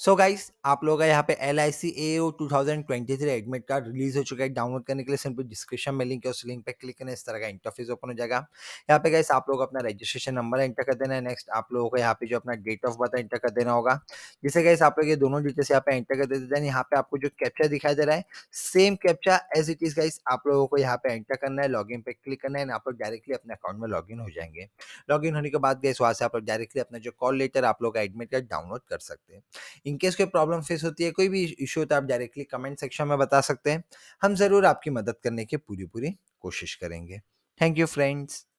सो so guys आप लोगों का यहाँ पे L I C A O two thousand twenty three admit card release हो चुका है डाउनलोड करने के लिए सिंपल डिस्क्रिप्शन में लिंक है उस लिंक पे क्लिक करना इस तरह का इंटरफेस ओपन हो जाएगा यहाँ पे गाइस आप लोग अपना रजिस्ट्रेशन नंबर एंटर कर देना है नेक्स्ट आप लोगों को यहाँ पे जो अपना डेट ऑफ बर्थ एंटर कर देना होगा जिससे गाइस आप लोग ये दोनों डिटेल्स यहाँ पे एंटर कर देते हैं यहाँ पे आपको जो कैप्चा दिखाई दे रहा है same captcha as it is guys आप लोगों को यहाँ पे एंटर करना है लॉग इन पे क्लिक करना है आप लोग डायरेक्टली अपने अकाउंट में लॉग इन हो जाएंगे लॉग इन होने के बाद गाइस वहाँ से आप लोग डायरेक्टली अपना जो कॉल लेटर आप लोग का एडमिट कार्ड डाउनलोड कर सकते हैं इनकेस कोई प्रॉब्लम फेस होती है कोई भी इशू तो आप डायरेक्टली कमेंट सेक्शन में बता सकते हैं हम ज़रूर आपकी मदद करने की पूरी पूरी कोशिश करेंगे थैंक यू फ्रेंड्स